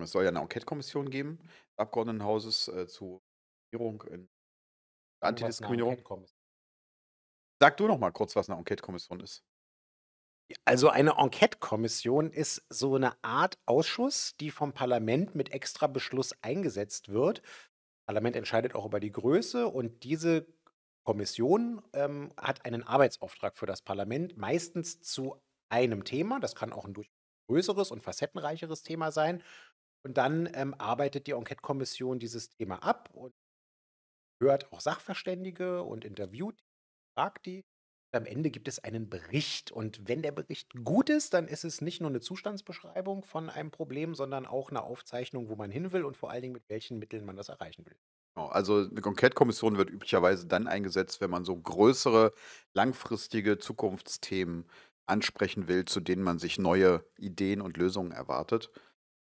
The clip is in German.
Es soll ja eine Enquete-Kommission geben, des Abgeordnetenhauses äh, zur Regierung in der Antidiskriminierung. Sag du noch mal kurz, was eine Enquete-Kommission ist. Also eine Enquete-Kommission ist so eine Art Ausschuss, die vom Parlament mit extra Beschluss eingesetzt wird. Das Parlament entscheidet auch über die Größe und diese Kommission ähm, hat einen Arbeitsauftrag für das Parlament, meistens zu einem Thema. Das kann auch ein durchaus größeres und facettenreicheres Thema sein. Und dann ähm, arbeitet die Enquete-Kommission dieses Thema ab und hört auch Sachverständige und interviewt die, fragt die. Und am Ende gibt es einen Bericht. Und wenn der Bericht gut ist, dann ist es nicht nur eine Zustandsbeschreibung von einem Problem, sondern auch eine Aufzeichnung, wo man hin will und vor allen Dingen mit welchen Mitteln man das erreichen will. Genau. Also eine Enquete-Kommission wird üblicherweise dann eingesetzt, wenn man so größere, langfristige Zukunftsthemen ansprechen will, zu denen man sich neue Ideen und Lösungen erwartet.